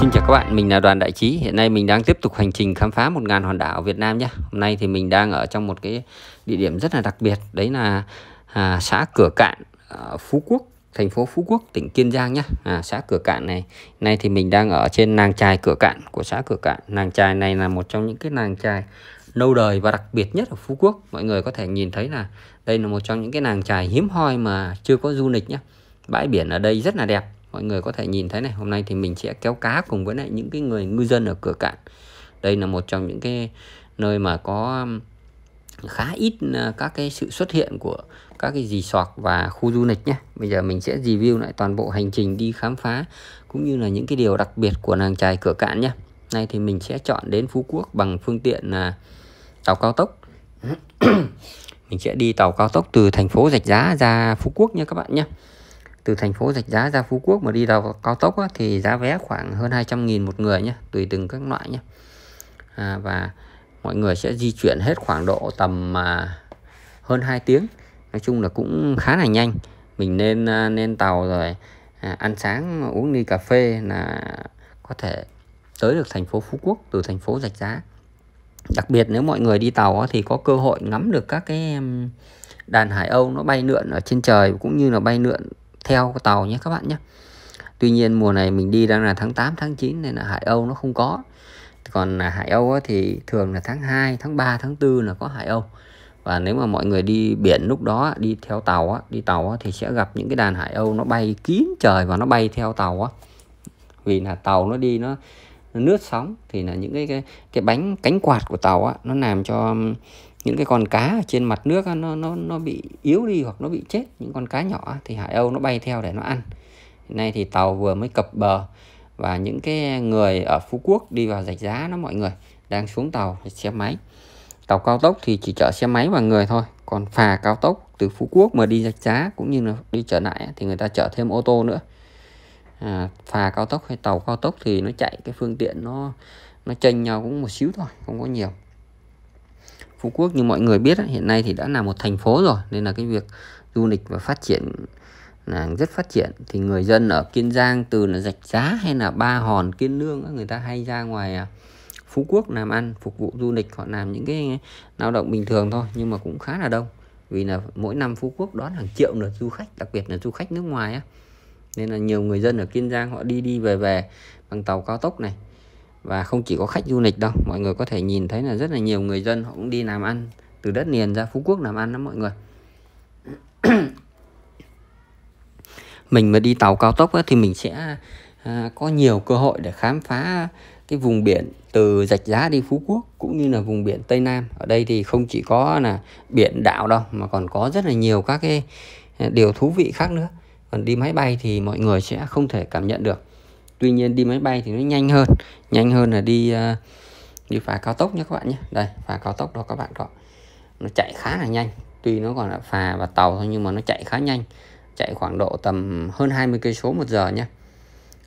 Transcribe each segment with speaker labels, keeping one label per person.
Speaker 1: Xin chào các bạn, mình là Đoàn Đại Trí. Hiện nay mình đang tiếp tục hành trình khám phá 1.000 hòn đảo Việt Nam nhé. Hôm nay thì mình đang ở trong một cái địa điểm rất là đặc biệt, đấy là à, xã Cửa Cạn, ở Phú Quốc, thành phố Phú Quốc, tỉnh Kiên Giang nhé. À, xã Cửa Cạn này, nay thì mình đang ở trên nàng chài Cửa Cạn của xã Cửa Cạn. Nàng chài này là một trong những cái nàng chài lâu đời và đặc biệt nhất ở Phú Quốc. Mọi người có thể nhìn thấy là đây là một trong những cái nàng chài hiếm hoi mà chưa có du lịch nhé. Bãi biển ở đây rất là đẹp mọi người có thể nhìn thấy này hôm nay thì mình sẽ kéo cá cùng với lại những cái người ngư dân ở cửa cạn đây là một trong những cái nơi mà có khá ít à, các cái sự xuất hiện của các cái dì sọt và khu du lịch nhé bây giờ mình sẽ review lại toàn bộ hành trình đi khám phá cũng như là những cái điều đặc biệt của nàng trài cửa cạn nhé nay thì mình sẽ chọn đến Phú Quốc bằng phương tiện là tàu cao tốc mình sẽ đi tàu cao tốc từ thành phố Rạch Giá ra Phú Quốc nha các bạn nhé từ thành phố Rạch Giá ra Phú Quốc mà đi tàu cao tốc á, thì giá vé khoảng hơn 200.000 một người nhé tùy từng các loại nhé à, và mọi người sẽ di chuyển hết khoảng độ tầm à, hơn 2 tiếng nói chung là cũng khá là nhanh mình nên à, nên tàu rồi à, ăn sáng uống đi cà phê là có thể tới được thành phố Phú Quốc từ thành phố Rạch Giá đặc biệt nếu mọi người đi tàu thì có cơ hội ngắm được các cái đàn hải âu nó bay lượn ở trên trời cũng như là bay lượn theo tàu nhé các bạn nhé Tuy nhiên mùa này mình đi đang là tháng 8 tháng 9 nên là hải âu nó không có còn hải âu thì thường là tháng 2 tháng 3 tháng 4 là có hải âu và nếu mà mọi người đi biển lúc đó đi theo tàu đi tàu thì sẽ gặp những cái đàn hải âu nó bay kín trời và nó bay theo tàu vì là tàu nó đi nó, nước sóng thì là những cái cái, cái bánh cánh quạt của tàu á nó làm cho những cái con cá ở trên mặt nước nó nó nó bị yếu đi hoặc nó bị chết những con cá nhỏ thì hải âu nó bay theo để nó ăn hiện nay thì tàu vừa mới cập bờ và những cái người ở phú quốc đi vào rạch giá nó mọi người đang xuống tàu xe máy tàu cao tốc thì chỉ chở xe máy và người thôi còn phà cao tốc từ phú quốc mà đi rạch giá cũng như là đi trở lại thì người ta chở thêm ô tô nữa à, phà cao tốc hay tàu cao tốc thì nó chạy cái phương tiện nó nó chênh nhau cũng một xíu thôi không có nhiều Phú Quốc như mọi người biết hiện nay thì đã là một thành phố rồi nên là cái việc du lịch và phát triển là rất phát triển thì người dân ở Kiên Giang từ là Rạch Giá hay là Ba Hòn Kiên Lương người ta hay ra ngoài à, Phú Quốc làm ăn phục vụ du lịch họ làm những cái lao động bình thường thôi nhưng mà cũng khá là đông vì là mỗi năm Phú Quốc đón hàng triệu lượt du khách đặc biệt là du khách nước ngoài á nên là nhiều người dân ở Kiên Giang họ đi đi về về bằng tàu cao tốc này và không chỉ có khách du lịch đâu mọi người có thể nhìn thấy là rất là nhiều người dân họ cũng đi làm ăn từ đất liền ra phú quốc làm ăn đó mọi người mình mà đi tàu cao tốc đó, thì mình sẽ à, có nhiều cơ hội để khám phá cái vùng biển từ rạch giá đi phú quốc cũng như là vùng biển tây nam ở đây thì không chỉ có là biển đảo đâu mà còn có rất là nhiều các cái à, điều thú vị khác nữa còn đi máy bay thì mọi người sẽ không thể cảm nhận được tuy nhiên đi máy bay thì nó nhanh hơn nhanh hơn là đi ờ, đi phà cao tốc nhé các bạn nhé đây phà cao tốc đó các bạn đó nó chạy khá là nhanh tuy nó còn là phà và tàu thôi nhưng mà nó chạy khá nhanh chạy khoảng độ tầm hơn 20 cây số một giờ nhé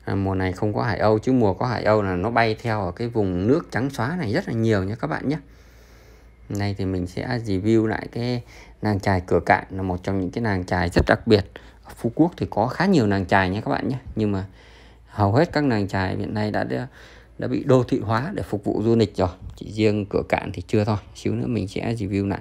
Speaker 1: à, mùa này không có hải âu chứ mùa có hải âu là nó bay theo ở cái vùng nước trắng xóa này rất là nhiều nhé các bạn nhé này thì mình sẽ review lại cái nàng chài cửa cạn là một trong những cái nàng chài rất đặc biệt ở Phú Quốc thì có khá nhiều nàng chài nhé các bạn nhé nhưng mà hầu hết các làng trài hiện nay đã đã bị đô thị hóa để phục vụ du lịch rồi chỉ riêng cửa cạn thì chưa thôi xíu nữa mình sẽ review lại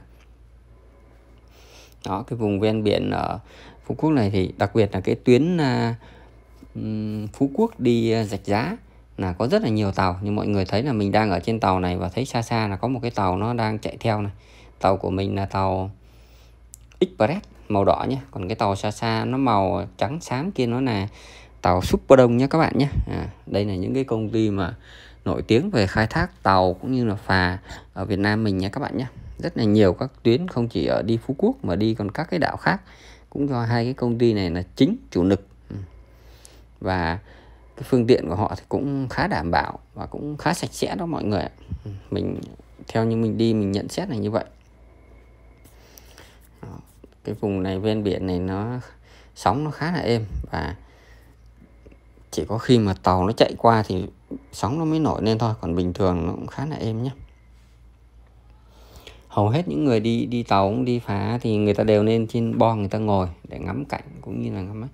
Speaker 1: đó cái vùng ven biển ở Phú Quốc này thì đặc biệt là cái tuyến uh, Phú Quốc đi à, rạch giá là có rất là nhiều tàu như mọi người thấy là mình đang ở trên tàu này và thấy xa xa là có một cái tàu nó đang chạy theo này tàu của mình là tàu Express màu đỏ nhé còn cái tàu xa xa nó màu trắng xám kia nó là tàu super đông nhé các bạn nhé à, đây là những cái công ty mà nổi tiếng về khai thác tàu cũng như là phà ở Việt Nam mình nhé các bạn nhé rất là nhiều các tuyến không chỉ ở đi Phú Quốc mà đi còn các cái đảo khác cũng do hai cái công ty này là chính chủ lực ừ. và cái phương tiện của họ thì cũng khá đảm bảo và cũng khá sạch sẽ đó mọi người ừ, mình theo như mình đi mình nhận xét là như vậy cái vùng này ven biển này nó sóng nó khá là êm và chỉ có khi mà tàu nó chạy qua thì sóng nó mới nổi lên thôi còn bình thường nó cũng khá là êm nhé hầu hết những người đi đi tàu cũng đi phá thì người ta đều lên trên bo người ta ngồi để ngắm cảnh cũng như là ngắm ấy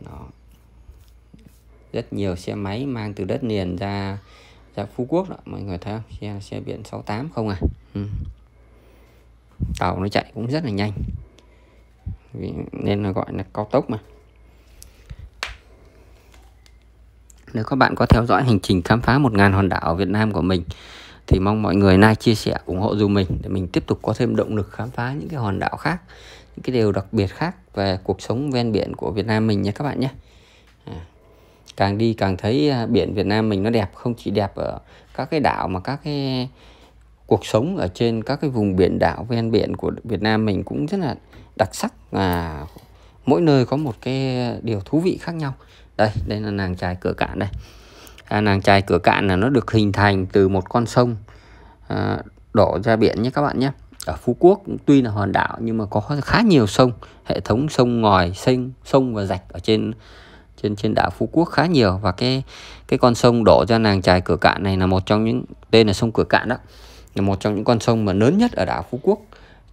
Speaker 1: Đó. rất nhiều xe máy mang từ đất liền ra ra Phú Quốc đó mọi người thấy không xe xe biển 68 không à ừ. tàu nó chạy cũng rất là nhanh nên là gọi là cao tốc mà nếu các bạn có theo dõi hành trình khám phá 1.000 hòn đảo ở Việt Nam của mình thì mong mọi người like chia sẻ ủng hộ dù mình để mình tiếp tục có thêm động lực khám phá những cái hòn đảo khác những cái điều đặc biệt khác về cuộc sống ven biển của Việt Nam mình nhé các bạn nhé à, càng đi càng thấy à, biển Việt Nam mình nó đẹp không chỉ đẹp ở các cái đảo mà các cái cuộc sống ở trên các cái vùng biển đảo ven biển của Việt Nam mình cũng rất là đặc sắc và mỗi nơi có một cái điều thú vị khác nhau đây đây là nàng trài cửa cạn đây à, nàng trài cửa cạn là nó được hình thành từ một con sông à, đổ ra biển nhé các bạn nhé ở Phú Quốc tuy là hòn đảo nhưng mà có khá nhiều sông hệ thống sông ngòi sông sông và rạch ở trên trên trên đảo Phú Quốc khá nhiều và cái cái con sông đổ ra nàng trài cửa cạn này là một trong những tên là sông cửa cạn đó là một trong những con sông mà lớn nhất ở đảo Phú Quốc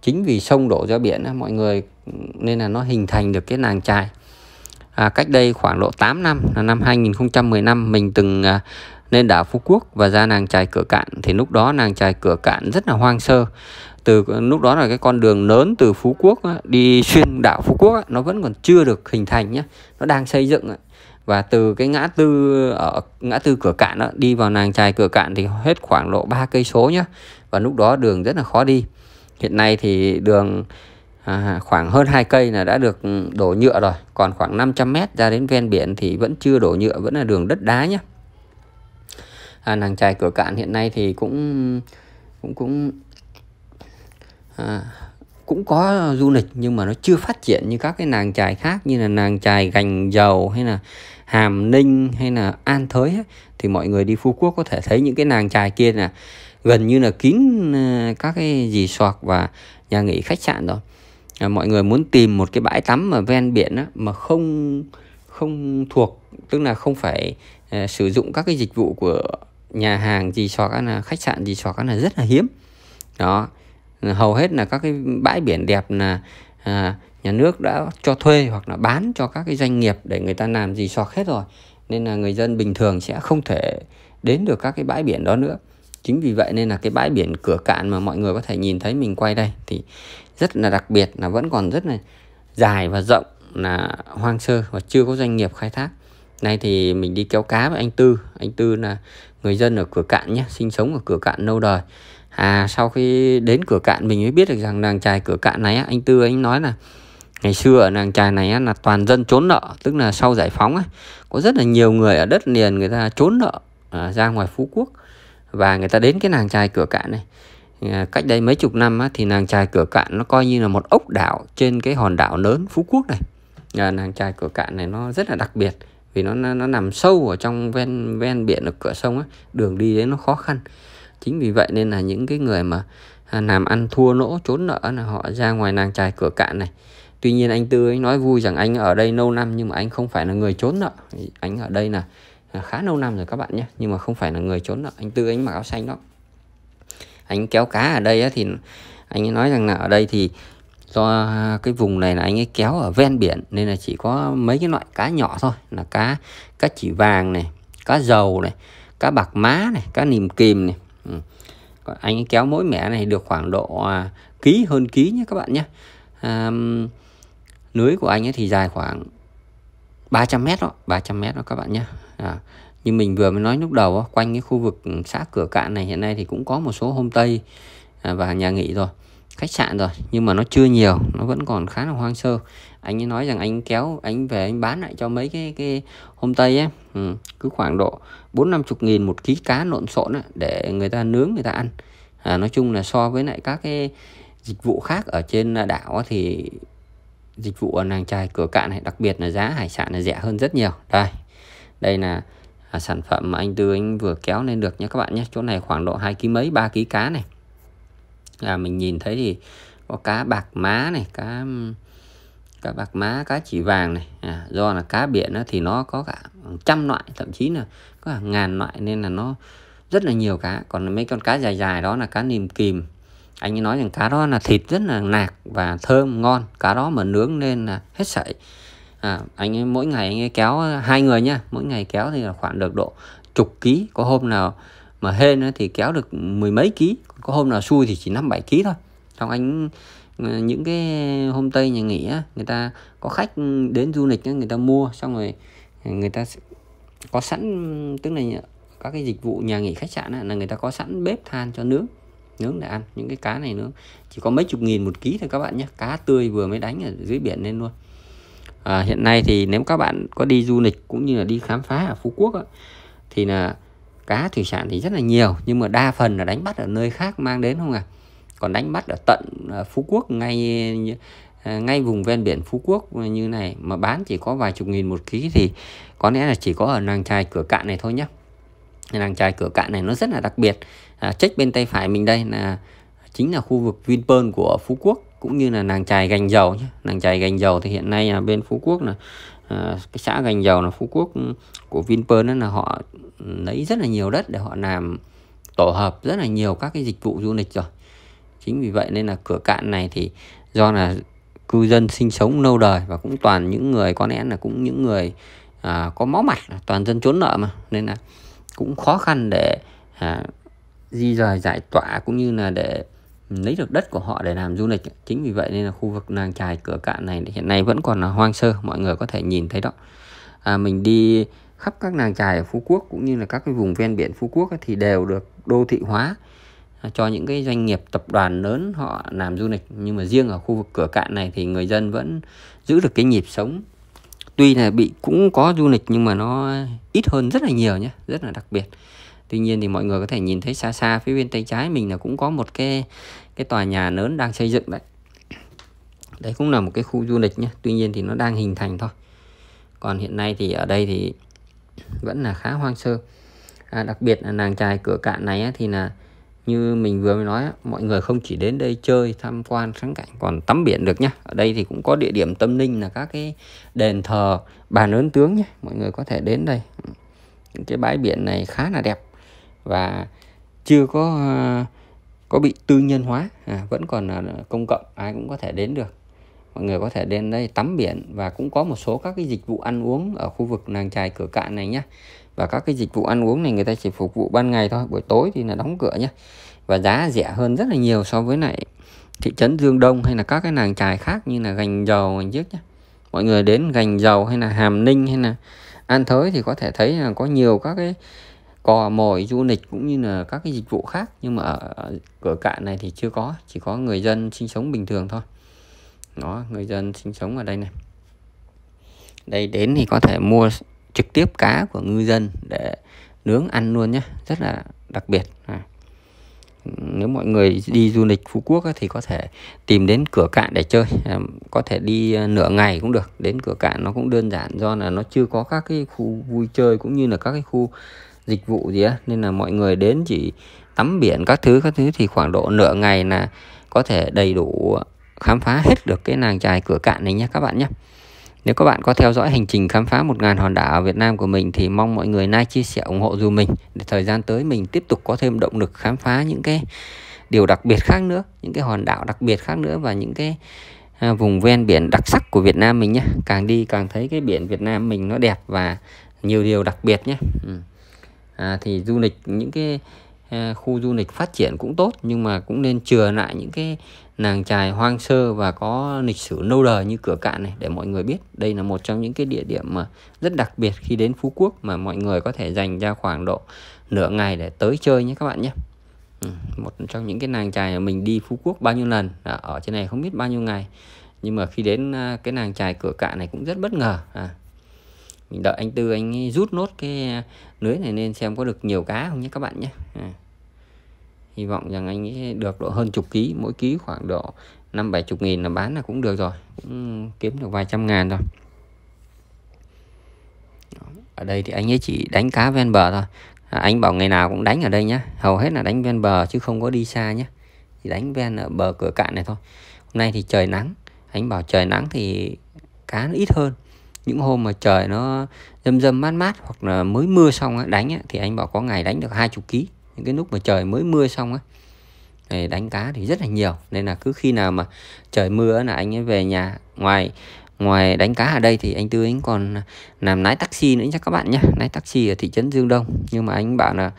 Speaker 1: chính vì sông đổ ra biển mọi người nên là nó hình thành được cái nàng trài à, cách đây khoảng độ 8 năm là năm 2015 mình từng à, lên đảo Phú Quốc và ra nàng trài cửa cạn thì lúc đó nàng trài cửa cạn rất là hoang sơ từ lúc đó là cái con đường lớn từ Phú Quốc á, à, đi xuyên đảo Phú Quốc á, nó vẫn còn chưa được hình thành nhé nó đang xây dựng á. và từ cái ngã tư ở ngã tư cửa cạn đó, đi vào nàng trài cửa cạn thì hết khoảng độ ba cây số nhé và lúc đó đường rất là khó đi hiện nay thì đường à, khoảng hơn hai cây là đã được đổ nhựa rồi còn khoảng 500 mét ra đến ven biển thì vẫn chưa đổ nhựa vẫn là đường đất đá nhé à, nàng trài cửa cạn hiện nay thì cũng cũng cũng à, cũng có du lịch nhưng mà nó chưa phát triển như các cái nàng trài khác như là nàng trài gành dầu hay là hàm ninh hay là an thới ấy. thì mọi người đi phú quốc có thể thấy những cái nàng trài kia là gần như là kín à, các cái gì soạc và nhà nghỉ khách sạn rồi À, mọi người muốn tìm một cái bãi tắm mà ven biển đó, mà không không thuộc tức là không phải uh, sử dụng các cái dịch vụ của nhà hàng gì hoặc là khách sạn gì hoặc là rất là hiếm đó hầu hết là các cái bãi biển đẹp là à, nhà nước đã cho thuê hoặc là bán cho các cái doanh nghiệp để người ta làm gì soạc hết rồi nên là người dân bình thường sẽ không thể đến được các cái bãi biển đó nữa chính vì vậy nên là cái bãi biển cửa cạn mà mọi người có thể nhìn thấy mình quay đây thì rất là đặc biệt là vẫn còn rất là dài và rộng là hoang sơ và chưa có doanh nghiệp khai thác nay thì mình đi kéo cá với anh Tư anh Tư là người dân ở cửa cạn nhé sinh sống ở cửa cạn lâu đời à sau khi đến cửa cạn mình mới biết được rằng làng trài cửa cạn này anh Tư anh nói là ngày xưa ở làng trài này là toàn dân trốn nợ tức là sau giải phóng ấy có rất là nhiều người ở đất liền người ta trốn nợ à, ra ngoài Phú Quốc và người ta đến cái nàng trai cửa cạn này à, cách đây mấy chục năm á, thì nàng trai cửa cạn nó coi như là một ốc đảo trên cái hòn đảo lớn phú quốc này à, nàng trai cửa cạn này nó rất là đặc biệt vì nó nó nằm sâu ở trong ven ven biển ở cửa sông á đường đi đấy nó khó khăn chính vì vậy nên là những cái người mà à, làm ăn thua lỗ trốn nợ là họ ra ngoài nàng trai cửa cạn này tuy nhiên anh tư ấy nói vui rằng anh ở đây lâu năm nhưng mà anh không phải là người trốn nợ anh ở đây là khá lâu năm rồi các bạn nhé nhưng mà không phải là người trốn nợ anh tư anh mặc áo xanh đó anh kéo cá ở đây thì anh ấy nói rằng là ở đây thì do cái vùng này là anh ấy kéo ở ven biển nên là chỉ có mấy cái loại cá nhỏ thôi là cá cá chỉ vàng này cá dầu này cá bạc má này cá nìm kìm này ừ. anh ấy kéo mỗi mẻ này được khoảng độ à, ký hơn ký nhé các bạn nhé à, lưới của anh ấy thì dài khoảng 300 mét đó 300 mét đó các bạn nhé à, như mình vừa mới nói lúc đầu quanh cái khu vực xã cửa cạn này hiện nay thì cũng có một số homestay à, và nhà nghỉ rồi khách sạn rồi nhưng mà nó chưa nhiều nó vẫn còn khá là hoang sơ anh ấy nói rằng anh kéo anh về anh bán lại cho mấy cái cái hôm tây ấy ừ, cứ khoảng độ bốn năm chục nghìn một ký cá lộn xộn ấy, để người ta nướng người ta ăn à, nói chung là so với lại các cái dịch vụ khác ở trên đảo thì dịch vụ ở làng trai cửa cạn này đặc biệt là giá hải sản là rẻ hơn rất nhiều đây đây là à, sản phẩm mà anh Tư anh vừa kéo lên được nhé các bạn nhé chỗ này khoảng độ hai ký mấy ba ký cá này là mình nhìn thấy thì có cá bạc má này cá cá bạc má cá chỉ vàng này à, do là cá biển thì nó có cả trăm loại thậm chí là có hàng ngàn loại nên là nó rất là nhiều cá còn mấy con cá dài dài đó là cá nìm kìm anh ấy nói rằng cá đó là thịt rất là nạc và thơm ngon cá đó mà nướng lên là hết sảy à, anh ấy mỗi ngày anh ấy kéo hai người nha mỗi ngày kéo thì là khoảng được độ chục ký có hôm nào mà hên thì kéo được mười mấy ký có hôm nào xui thì chỉ năm bảy ký thôi trong anh ờ, những cái hôm tây nhà nghỉ á, người ta có khách đến du lịch á, người ta mua xong rồi người ta có sẵn tức là các cái dịch vụ nhà nghỉ khách sạn là người ta có sẵn bếp than cho nướng nướng để ăn những cái cá này nướng chỉ có mấy chục nghìn một ký thôi các bạn nhé cá tươi vừa mới đánh ở dưới biển lên luôn à, hiện nay thì nếu các bạn có đi du lịch cũng như là đi khám phá ở Phú Quốc á, thì là cá thủy sản thì rất là nhiều nhưng mà đa phần là đánh bắt ở nơi khác mang đến không à còn đánh bắt ở tận à, Phú Quốc ngay à, ngay vùng ven biển Phú Quốc như này mà bán chỉ có vài chục nghìn một ký thì có lẽ là chỉ có ở làng chài cửa cạn này thôi nhé làng chài cửa cạn này nó rất là đặc biệt à, check bên tay phải mình đây là chính là khu vực Vinpearl của Phú Quốc cũng như là nàng chài gành dầu nhé nàng chài gành dầu thì hiện nay là bên Phú Quốc là à, cái xã gành dầu là Phú Quốc của Vinpearl đó là họ lấy rất là nhiều đất để họ làm tổ hợp rất là nhiều các cái dịch vụ du lịch rồi chính vì vậy nên là cửa cạn này thì do là cư dân sinh sống lâu đời và cũng toàn những người có lẽ là cũng những người à, có máu mặt toàn dân trốn nợ mà nên là cũng khó khăn để à, di rời giải tỏa cũng như là để lấy được đất của họ để làm du lịch chính vì vậy nên là khu vực nàng trài cửa cạn này hiện nay vẫn còn là hoang sơ mọi người có thể nhìn thấy đó à, mình đi khắp các nàng trài ở phú quốc cũng như là các cái vùng ven biển phú quốc ấy, thì đều được đô thị hóa à, cho những cái doanh nghiệp tập đoàn lớn họ làm du lịch nhưng mà riêng ở khu vực cửa cạn này thì người dân vẫn giữ được cái nhịp sống tuy là bị cũng có du lịch nhưng mà nó ít hơn rất là nhiều nhé rất là đặc biệt tuy nhiên thì mọi người có thể nhìn thấy xa xa phía bên tay trái mình là cũng có một cái cái tòa nhà lớn đang xây dựng đấy đấy cũng là một cái khu du lịch nhé tuy nhiên thì nó đang hình thành thôi còn hiện nay thì ở đây thì vẫn là khá hoang sơ à, đặc biệt là nàng trài cửa cạn này á, thì là như mình vừa mới nói á, mọi người không chỉ đến đây chơi tham quan sáng cảnh còn tắm biển được nhá ở đây thì cũng có địa điểm tâm linh là các cái đền thờ bà lớn tướng nhé mọi người có thể đến đây cái bãi biển này khá là đẹp và chưa có có bị tư nhân hóa à, vẫn còn công cộng ai cũng có thể đến được mọi người có thể đến đây tắm biển và cũng có một số các cái dịch vụ ăn uống ở khu vực nàng trài cửa cạn này nhé và các cái dịch vụ ăn uống này người ta chỉ phục vụ ban ngày thôi buổi tối thì là đóng cửa nhé và giá rẻ hơn rất là nhiều so với lại thị trấn Dương Đông hay là các cái nàng trài khác như là gành dầu gành giếc nhé mọi người đến gành dầu hay là Hàm Ninh hay là An Thới thì có thể thấy là có nhiều các cái cò mồi du lịch cũng như là các cái dịch vụ khác nhưng mà ở cửa cạn này thì chưa có chỉ có người dân sinh sống bình thường thôi đó người dân sinh sống ở đây này đây đến thì có thể mua trực tiếp cá của ngư dân để nướng ăn luôn nhé rất là đặc biệt à. nếu mọi người đi du lịch Phú Quốc thì có thể tìm đến cửa cạn để chơi à, có thể đi à, nửa ngày cũng được đến cửa cạn nó cũng đơn giản do là nó chưa có các cái khu vui chơi cũng như là các cái khu dịch vụ gì á nên là mọi người đến chỉ tắm biển các thứ các thứ thì khoảng độ nửa ngày là có thể đầy đủ khám phá hết được cái nàng trài cửa cạn này nhé các bạn nhé nếu các bạn có theo dõi hành trình khám phá một ngàn hòn đảo ở Việt Nam của mình thì mong mọi người like, chia sẻ, ủng hộ dù mình để thời gian tới mình tiếp tục có thêm động lực khám phá những cái điều đặc biệt khác nữa, những cái hòn đảo đặc biệt khác nữa và những cái à, vùng ven biển đặc sắc của Việt Nam mình nhé. Càng đi càng thấy cái biển Việt Nam mình nó đẹp và nhiều điều đặc biệt nhé. Ừ à, thì du lịch những cái à, khu du lịch phát triển cũng tốt nhưng mà cũng nên chừa lại những cái nàng trài hoang sơ và có lịch sử lâu đời như cửa cạn này để mọi người biết đây là một trong những cái địa điểm mà rất đặc biệt khi đến phú quốc mà mọi người có thể dành ra khoảng độ nửa ngày để tới chơi nhé các bạn nhé ừ, một trong những cái nàng chài mình đi phú quốc bao nhiêu lần à, ở trên này không biết bao nhiêu ngày nhưng mà khi đến à, cái nàng trài cửa cạn này cũng rất bất ngờ à, mình đợi anh tư anh ấy rút nốt cái lưới này lên xem có được nhiều cá không nhé các bạn nhé à. hy vọng rằng anh ấy được độ hơn chục ký mỗi ký khoảng độ năm bảy chục nghìn là bán là cũng được rồi cũng kiếm được vài trăm ngàn rồi ở đây thì anh ấy chỉ đánh cá ven bờ thôi à, anh bảo ngày nào cũng đánh ở đây nhá hầu hết là đánh ven bờ chứ không có đi xa nhé thì đánh ven ở bờ cửa cạn này thôi hôm nay thì trời nắng anh bảo trời nắng thì cá nó ít hơn những hôm mà trời nó dâm dâm mát mát hoặc là mới mưa xong á, đánh á, thì anh bảo có ngày đánh được hai chục ký những cái lúc mà trời mới mưa xong á đánh cá thì rất là nhiều nên là cứ khi nào mà trời mưa là anh ấy về nhà ngoài ngoài đánh cá ở đây thì anh Tư anh còn làm lái taxi nữa chắc các bạn nhé lái taxi ở thị trấn Dương Đông nhưng mà anh bảo là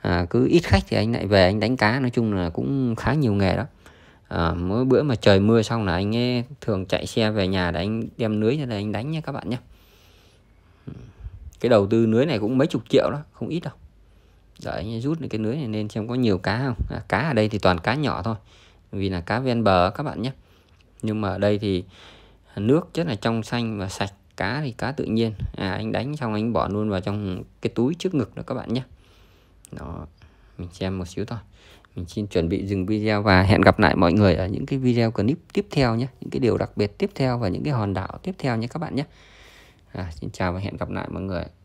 Speaker 1: à, cứ ít khách thì anh lại về anh đánh cá nói chung là cũng khá nhiều nghề đó à, mỗi bữa mà trời mưa xong là anh ấy thường chạy xe về nhà để anh đem lưới ra đây anh đánh nha các bạn nhé ừ. cái đầu tư lưới này cũng mấy chục triệu đó không ít đâu đợi anh rút cái lưới này lên xem có nhiều cá không à, cá ở đây thì toàn cá nhỏ thôi vì là cá ven bờ các bạn nhé nhưng mà ở đây thì nước rất là trong xanh và sạch cá thì cá tự nhiên à, anh đánh xong anh bỏ luôn vào trong cái túi trước ngực đó các bạn nhé đó mình xem một xíu thôi mình xin chuẩn bị dừng video và hẹn gặp lại mọi người ở những cái video clip tiếp theo nhé những cái điều đặc biệt tiếp theo và những cái hòn đảo tiếp theo nhé các bạn nhé à, xin chào và hẹn gặp lại mọi người